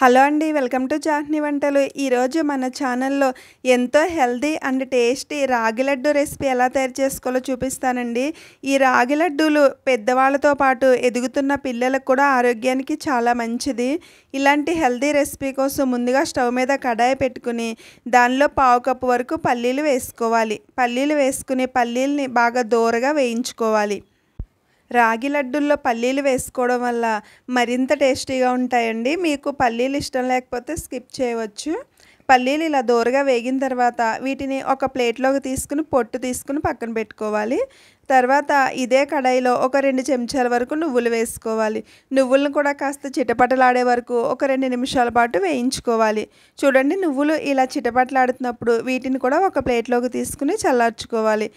hello అండి welcome to చాట్నీ వంటలు ఈరోజు మన ఛానల్లో ఎంతో హెల్దీ అండ్ టేస్టీ రాగి లడ్డు రెసిపీ ఎలా తయారు చేసుకోవాలో చూపిస్తానండి ఈ రాగి లడ్డూలు పెద్దవాళ్ళతో పాటు ఎదుగుతున్న పిల్లలకు కూడా ఆరోగ్యానికి చాలా మంచిది ఇలాంటి హెల్దీ రెసిపీ కోసం ముందుగా స్టవ్ మీద కడాయి పెట్టుకుని దానిలో పావు కప్పు వరకు పల్లీలు వేసుకోవాలి పల్లీలు వేసుకుని పల్లీల్ని బాగా దూరగా వేయించుకోవాలి రాగి లడ్డుల్లో పల్లీలు వేసుకోవడం వల్ల మరింత టేస్టీగా ఉంటాయండి మీకు పల్లీలు ఇష్టం లేకపోతే స్కిప్ చేయవచ్చు పల్లీలు ఇలా దోరగా వేగిన తర్వాత వీటిని ఒక ప్లేట్లోకి తీసుకుని పొట్టు తీసుకుని పక్కన పెట్టుకోవాలి తర్వాత ఇదే కడాయిలో ఒక రెండు చెంచాల వరకు నువ్వులు వేసుకోవాలి నువ్వులను కూడా కాస్త చిటపటలాడే వరకు ఒక రెండు నిమిషాల పాటు వేయించుకోవాలి చూడండి నువ్వులు ఇలా చిటపటలాడుతున్నప్పుడు వీటిని కూడా ఒక ప్లేట్లోకి తీసుకుని చల్లార్చుకోవాలి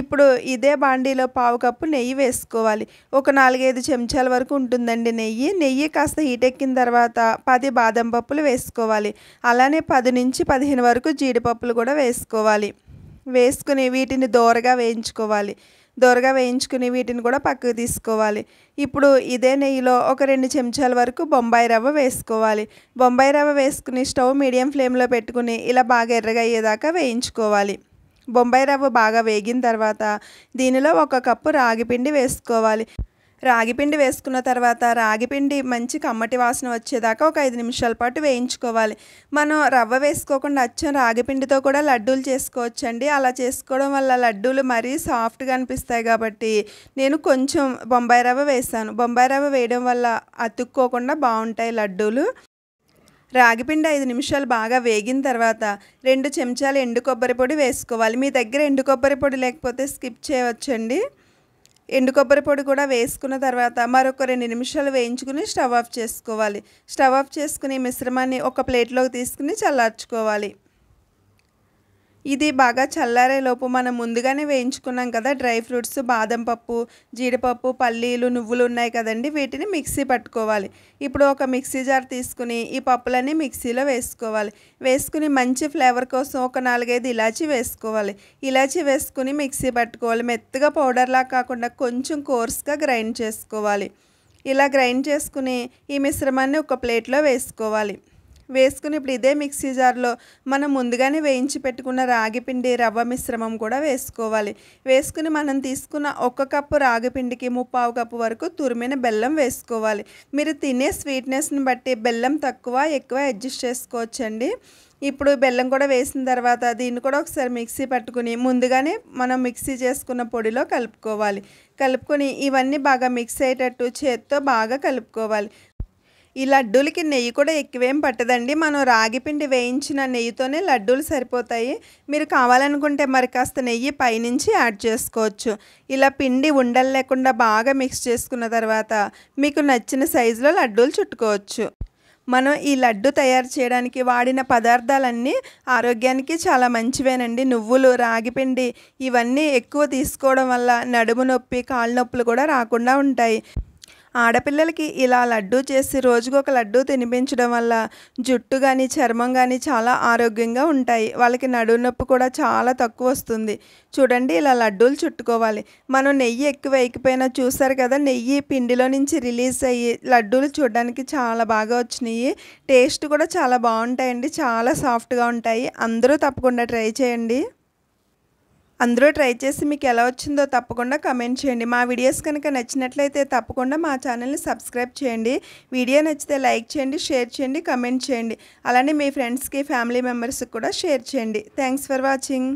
ఇప్పుడు ఇదే బాండీలో పావు కప్పు నెయ్యి వేసుకోవాలి ఒక నాలుగైదు చెంచాల వరకు ఉంటుందండి నెయ్యి నెయ్యి కాస్త హీట్ ఎక్కిన తర్వాత పది బాదం పప్పులు వేసుకోవాలి అలానే పది నుంచి పదిహేను వరకు జీడిపప్పులు కూడా వేసుకోవాలి వేసుకుని వీటిని దోరగా వేయించుకోవాలి దోరగా వేయించుకుని వీటిని కూడా పక్కకు తీసుకోవాలి ఇప్పుడు ఇదే నెయ్యిలో ఒక రెండు చెంచాల వరకు బొంబాయి రవ్వ వేసుకోవాలి బొంబాయి రవ్వ వేసుకుని స్టవ్ మీడియం ఫ్లేమ్లో పెట్టుకుని ఇలా బాగా ఎర్రగా అయ్యేదాకా వేయించుకోవాలి బొంబాయి రవ్వ బాగా వేగిన తర్వాత దీనిలో ఒక కప్పు రాగిపిండి వేసుకోవాలి రాగిపిండి వేసుకున్న తర్వాత రాగిపిండి మంచి కమ్మటి వాసన వచ్చేదాకా ఒక ఐదు నిమిషాల పాటు వేయించుకోవాలి మనం రవ్వ వేసుకోకుండా అచ్చం రాగిపిండితో కూడా లడ్డూలు చేసుకోవచ్చండి అలా చేసుకోవడం వల్ల లడ్డూలు మరీ సాఫ్ట్గా అనిపిస్తాయి కాబట్టి నేను కొంచెం బొంబాయి రవ్వ వేసాను బొంబాయి రవ్వ వేయడం వల్ల అతుక్కోకుండా బాగుంటాయి లడ్డూలు రాగిపిండి ఐదు నిమిషాలు బాగా వేగిన తర్వాత రెండు చెంచాలు ఎండు కొబ్బరి పొడి వేసుకోవాలి మీ దగ్గర ఎండు కొబ్బరి పొడి లేకపోతే స్కిప్ చేయవచ్చండి ఎండు కొబ్బరి పొడి కూడా వేసుకున్న తర్వాత మరొక రెండు నిమిషాలు వేయించుకుని స్టవ్ ఆఫ్ చేసుకోవాలి స్టవ్ ఆఫ్ చేసుకుని మిశ్రమాన్ని ఒక ప్లేట్లోకి తీసుకుని చల్లార్చుకోవాలి ఇది బాగా చల్లారే లోపు మనం ముందుగానే వేయించుకున్నాం కదా డ్రై ఫ్రూట్స్ బాదం పప్పు జీడిపప్పు పల్లీలు నువ్వులు ఉన్నాయి కదండి వీటిని మిక్సీ పట్టుకోవాలి ఇప్పుడు ఒక మిక్సీ జార్ తీసుకుని ఈ పప్పులన్నీ మిక్సీలో వేసుకోవాలి వేసుకుని మంచి ఫ్లేవర్ కోసం ఒక నాలుగైదు ఇలాచి వేసుకోవాలి ఇలాచి వేసుకుని మిక్సీ పట్టుకోవాలి మెత్తగా పౌడర్లా కాకుండా కొంచెం కోర్స్గా గ్రైండ్ చేసుకోవాలి ఇలా గ్రైండ్ చేసుకుని ఈ మిశ్రమాన్ని ఒక ప్లేట్లో వేసుకోవాలి వేసుకుని ఇప్పుడు ఇదే మిక్సీ జార్లో మనం ముందుగానే వేయించి పెట్టుకున్న రాగి పిండి రవ్వ మిశ్రమం కూడా వేసుకోవాలి వేసుకుని మనం తీసుకున్న ఒక కప్పు రాగి పిండికి ముప్పావు కప్పు వరకు తురిమిన బెల్లం వేసుకోవాలి మీరు తినే స్వీట్నెస్ని బట్టి బెల్లం తక్కువ ఎక్కువ అడ్జస్ట్ చేసుకోవచ్చండి ఇప్పుడు బెల్లం కూడా వేసిన తర్వాత దీన్ని కూడా ఒకసారి మిక్సీ పట్టుకుని ముందుగానే మనం మిక్సీ చేసుకున్న పొడిలో కలుపుకోవాలి కలుపుకొని ఇవన్నీ బాగా మిక్స్ అయ్యేటట్టు చేత్తో బాగా కలుపుకోవాలి ఈ లడ్డూలకి నెయ్యి కూడా ఎక్కువేం పట్టదండి మనం రాగి పిండి వేయించిన నెయ్యితోనే లడ్డూలు సరిపోతాయి మీరు కావాలనుకుంటే మరి కాస్త నెయ్యి పైనుంచి యాడ్ చేసుకోవచ్చు ఇలా పిండి ఉండలు లేకుండా బాగా మిక్స్ చేసుకున్న తర్వాత మీకు నచ్చిన సైజులో లడ్డూలు చుట్టుకోవచ్చు మనం ఈ లడ్డు తయారు చేయడానికి వాడిన పదార్థాలన్నీ ఆరోగ్యానికి చాలా మంచివేనండి నువ్వులు రాగిపిండి ఇవన్నీ ఎక్కువ తీసుకోవడం వల్ల నడుము నొప్పి కాళ్ళ నొప్పులు కూడా రాకుండా ఉంటాయి ఆడపిల్లలకి ఇలా లడ్డూ చేసి రోజుకు ఒక లడ్డూ తినిపించడం వల్ల జుట్టు కానీ చర్మం కానీ చాలా ఆరోగ్యంగా ఉంటాయి వాళ్ళకి నడువు నొప్పి కూడా చాలా తక్కువ వస్తుంది చూడండి ఇలా లడ్డూలు చుట్టుకోవాలి మనం నెయ్యి ఎక్కువ వేయకపోయినా చూసారు కదా నెయ్యి పిండిలో నుంచి రిలీజ్ అయ్యి లడ్డూలు చూడడానికి చాలా బాగా వచ్చినాయి టేస్ట్ కూడా చాలా బాగుంటాయండి చాలా సాఫ్ట్గా ఉంటాయి అందరూ తప్పకుండా ట్రై చేయండి అందరూ ట్రై చేసి మీకు ఎలా వచ్చిందో తప్పకుండా కమెంట్ చేయండి మా వీడియోస్ కనుక నచ్చినట్లయితే తప్పకుండా మా ఛానల్ని సబ్స్క్రైబ్ చేయండి వీడియో నచ్చితే లైక్ చేయండి షేర్ చేయండి కమెంట్ చేయండి అలానే మీ ఫ్రెండ్స్కి ఫ్యామిలీ మెంబర్స్కి కూడా షేర్ చేయండి థ్యాంక్స్ ఫర్ వాచింగ్